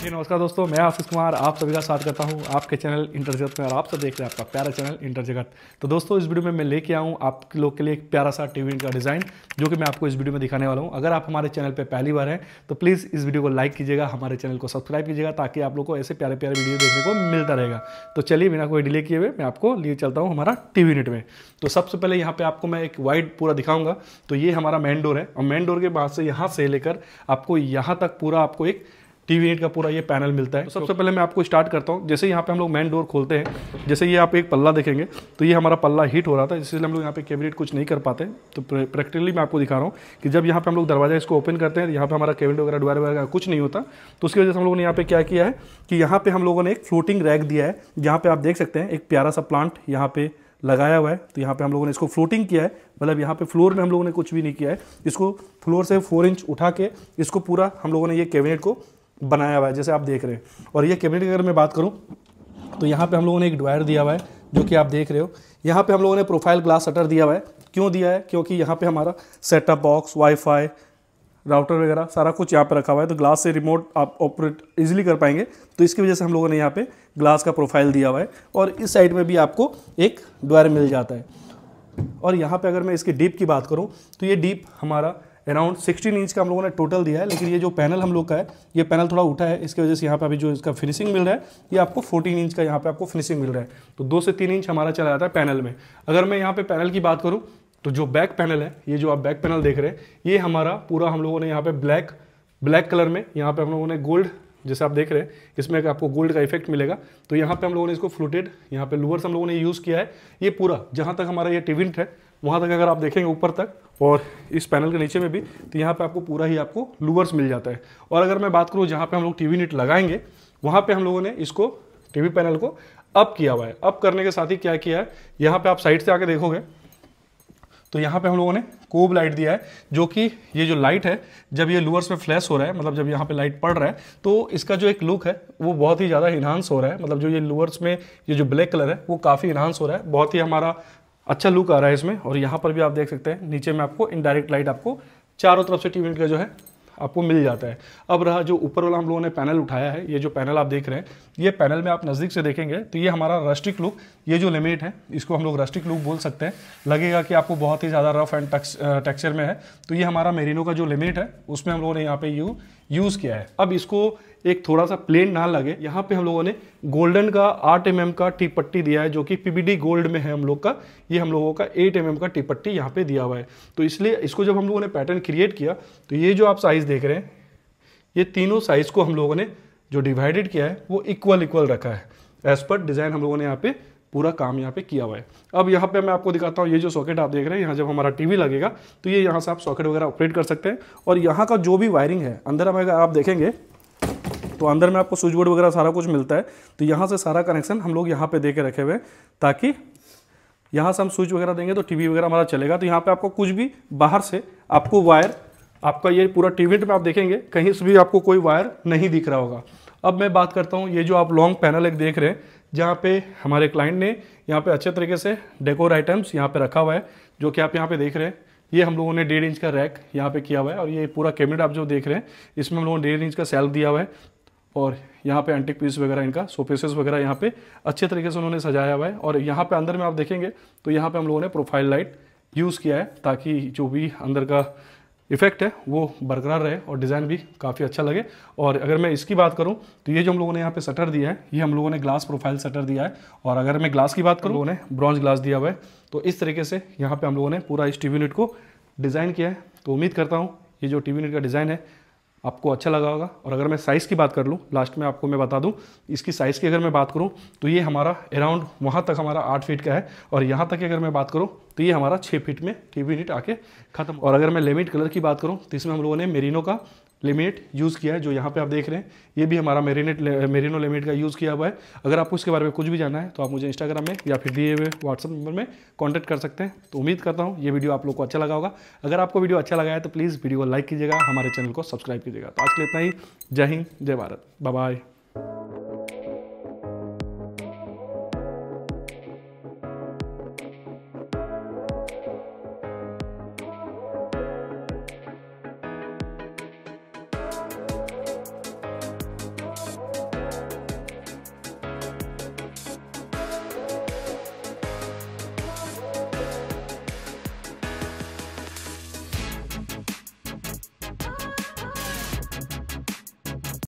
जी नमस्कार दोस्तों मैं आशीष कुमार आप सभी का स्वागत करता हूँ आपके चैनल इंटरजगत में और आप सब देख रहे हैं आपका प्यारा चैनल इंटरजगत तो दोस्तों इस वीडियो में मैं लेके आऊँ आप लोग के लिए एक प्यारा सा टीवी का डिज़ाइन जो कि मैं आपको इस वीडियो में दिखाने वाला हूँ अगर आप हमारे चैनल पर पहली बार हैं तो प्लीज़ इस वीडियो को लाइक कीजिएगा हमारे चैनल को सब्सक्राइब कीजिएगा ताकि आप लोग को ऐसे प्यारे प्यारे वीडियो देखने को मिलता रहेगा तो चलिए बिना कोई डिले किए हुए मैं आपको लिए चलता हूँ हमारा टी यूनिट में तो सबसे पहले यहाँ पर आपको मैं एक वाइड पूरा दिखाऊंगा तो ये हमारा मेन डोर है और मेन डोर के बाद से यहाँ से लेकर आपको यहाँ तक पूरा आपको एक टीवी एट का पूरा ये पैनल मिलता है तो सबसे तो- पहले मैं आपको स्टार्ट करता हूँ जैसे यहाँ पे हम लोग मेन डोर खोलते हैं जैसे ये आप एक पल्ला देखेंगे तो ये हमारा पल्ला हीट हो रहा था इसलिए हम लोग यहाँ पे कैबिनेट कुछ नहीं कर पाते तो प्रैक्टिकली मैं आपको दिखा रहा हूँ कि जब यहाँ पे हम लोग दरवाजा इसको ओपन करते हैं यहाँ पर हमारा कैबिनेट वगैरह डुआर वगैरह कुछ नहीं होता तो उसकी वजह से हम लोगों ने यहाँ पे क्या किया है कि यहाँ पर हम लोगों ने एक फ्लोटिंग रैक दिया है यहाँ पर आप देख सकते हैं एक प्यारा सा प्लांट यहाँ पे लगाया हुआ है तो यहाँ पे हम लोगों ने इसको फ्लोटिंग किया है मतलब यहाँ पे फ्लोर में हम लोगों ने कुछ भी नहीं किया है इसको फ्लोर से फोर इंच उठा के इसको पूरा हम लोगों ने ये कैबिनेट को बनाया हुआ है जैसे आप देख रहे हैं और ये कैबिनेट की अगर मैं बात करूँ तो यहाँ पर हम लोगों ने एक ड्रायर दिया हुआ है जो कि आप देख रहे हो यहाँ पर हम लोगों ने प्रोफाइल ग्लास सटर दिया हुआ है क्यों दिया है क्योंकि यहाँ पर हमारा सेटअप बॉक्स वाईफाई राउटर वगैरह सारा कुछ यहाँ पे रखा हुआ है तो ग्लास से रिमोट आप ऑपरेट इजीली कर पाएंगे तो इसकी वजह से हम लोगों ने यहाँ पे ग्लास का प्रोफाइल दिया हुआ है और इस साइड में भी आपको एक द्वार मिल जाता है और यहाँ पे अगर मैं इसके डीप की बात करूँ तो ये डीप हमारा अराउंड 16 इंच का हम लोगों ने टोटल दिया है लेकिन ये जो पैनल हम लोग का है ये पैनल थोड़ा उठा है इसकी वजह से यहाँ पे अभी जो इसका फिनिशिंग मिल रहा है ये आपको 14 इंच का यहाँ पे आपको फिनिशिंग मिल रहा है तो दो से तीन इंच हमारा चला जाता है पैनल में अगर मैं यहाँ पे पैनल की बात करूँ तो जो बैक पैनल है ये जो आप बैक पैनल देख रहे हैं ये हमारा पूरा हम लोगों ने यहाँ पे ब्लैक ब्लैक कलर में यहाँ पे हम लोगों ने गोल्ड जैसे आप देख रहे हैं इसमें आपको गोल्ड का इफेक्ट मिलेगा तो यहाँ पे हम लोगों ने इसको फ्लूटेड यहाँ पे लोअर्स हम लोगों ने यूज़ किया है ये पूरा जहाँ तक हमारा ये टिविंट है वहाँ तक अगर आप देखेंगे ऊपर तक और इस पैनल के नीचे में भी तो यहाँ पे आपको पूरा ही आपको लूवर्स मिल जाता है और अगर मैं बात करूँ जहाँ पे हम लोग टीवी नेट लगाएंगे वहाँ पे हम लोगों ने इसको टीवी पैनल को अप किया हुआ है अप करने के साथ ही क्या किया है यहाँ पे आप साइड से आके देखोगे तो यहाँ पे हम लोगों ने कोब लाइट दिया है जो कि ये जो लाइट है जब ये लूअर्स में फ्लैश हो रहा है मतलब जब यहाँ पे लाइट पड़ रहा है तो इसका जो एक लुक है वो बहुत ही ज़्यादा इन्हांस हो रहा है मतलब जो ये लूअर्स में ये जो ब्लैक कलर है वो काफ़ी इन्हांस हो रहा है बहुत ही हमारा अच्छा लुक आ रहा है इसमें और यहाँ पर भी आप देख सकते हैं नीचे में आपको इनडायरेक्ट लाइट आपको चारों तरफ से टीवी का जो है आपको मिल जाता है अब रहा जो ऊपर वाला हम लोगों ने पैनल उठाया है ये जो पैनल आप देख रहे हैं ये पैनल में आप नज़दीक से देखेंगे तो ये हमारा रस्टिक लुक ये जो लिमिट है इसको हम लोग रस्टिक लुक बोल सकते हैं लगेगा कि आपको बहुत ही ज़्यादा रफ एंड टेक्सचर में है तो ये हमारा मेरीनो का जो लिमिट है उसमें हम लोगों ने यहाँ पे यू यूज़ किया है अब इसको एक थोड़ा सा प्लेन ना लगे यहाँ पे हम लोगों ने गोल्डन का आठ एम mm का टी पट्टी दिया है जो कि पीबीडी गोल्ड में है हम लोग का ये हम लोगों का एट एम mm का टी पट्टी यहाँ पे दिया हुआ है तो इसलिए इसको जब हम लोगों ने पैटर्न क्रिएट किया तो ये जो आप साइज़ देख रहे हैं ये तीनों साइज़ को हम लोगों ने जो डिवाइडेड किया है वो इक्वल इक्वल रखा है एज पर डिज़ाइन हम लोगों ने यहाँ पे पूरा काम यहाँ पे किया हुआ है अब यहाँ पे मैं आपको दिखाता हूँ ये जो सॉकेट आप देख रहे हैं यहाँ जब हमारा टीवी लगेगा तो ये यहाँ से आप सॉकेट वगैरह ऑपरेट कर सकते हैं और यहाँ का जो भी वायरिंग है अंदर हम अगर आप देखेंगे तो अंदर में आपको स्विच बोर्ड वगैरह सारा कुछ मिलता है तो यहाँ से सारा कनेक्शन हम लोग यहाँ पे दे के रखे हुए ताकि यहाँ से हम स्विच वगैरह देंगे तो टी वगैरह हमारा चलेगा तो यहाँ पर आपको कुछ भी बाहर से आपको वायर आपका ये पूरा टी में आप देखेंगे कहीं से भी आपको कोई वायर नहीं दिख रहा होगा अब मैं बात करता हूँ ये जो आप लॉन्ग पैनल एक देख रहे हैं जहाँ पे हमारे क्लाइंट ने यहाँ पे अच्छे तरीके से डेकोर आइटम्स यहाँ पे रखा हुआ है जो कि आप यहाँ पे देख रहे हैं ये हम लोगों ने डेढ़ इंच का रैक यहाँ पे किया हुआ है और ये पूरा कैबिनेट आप जो देख रहे हैं इसमें हम लोगों ने डेढ़ इंच का सेल्फ दिया हुआ है और यहाँ पे एंटिक पीस वगैरह इनका सो वगैरह यहाँ पे अच्छे तरीके से उन्होंने सजाया हुआ है और यहाँ पे अंदर में आप देखेंगे तो यहाँ पे हम लोगों ने प्रोफाइल लाइट यूज़ किया है ताकि जो भी अंदर का इफेक्ट है वो बरकरार रहे और डिज़ाइन भी काफ़ी अच्छा लगे और अगर मैं इसकी बात करूँ तो ये जो हम लोगों ने यहाँ पे सटर दिया है ये हम लोगों ने ग्लास प्रोफाइल सटर दिया है और अगर मैं ग्लास की बात करूँ लोगों ने ब्रॉन्ज ग्लास दिया हुआ है तो इस तरीके से यहाँ पर हम लोगों ने पूरा इस टी यूनिट को डिज़ाइन किया है तो उम्मीद करता हूँ ये जो टी यूनिट का डिज़ाइन है आपको अच्छा लगा होगा और अगर मैं साइज़ की बात कर लूँ लास्ट में आपको मैं बता दूँ इसकी साइज़ की अगर मैं बात करूँ तो ये हमारा अराउंड वहाँ तक हमारा आठ फीट का है और यहाँ तक अगर मैं बात करूँ तो ये हमारा छः फीट में टी यूनिट आके खत्म और अगर मैं लेमिट कलर की बात करूँ तो इसमें हम लोगों ने मेरीनो का लिमिट यूज़ किया है जो यहाँ पे आप देख रहे हैं ये भी हमारा मेरीनेट मेरीनो लिमिट का यूज़ किया हुआ है अगर आपको इसके बारे में कुछ भी जानना है तो आप मुझे इंस्टाग्राम में या फिर दिए हुए व्हाट्सअप नंबर में कॉन्टैक्ट कर सकते हैं तो उम्मीद करता हूँ ये वीडियो आप लोग को अच्छा लगा होगा अगर आपको वीडियो अच्छा लगा है तो प्लीज़ वीडियो को लाइक कीजिएगा हमारे चैनल को सब्सक्राइब कीजिएगा तो आज के लिए इतना ही जय हिंद जय भारत बाय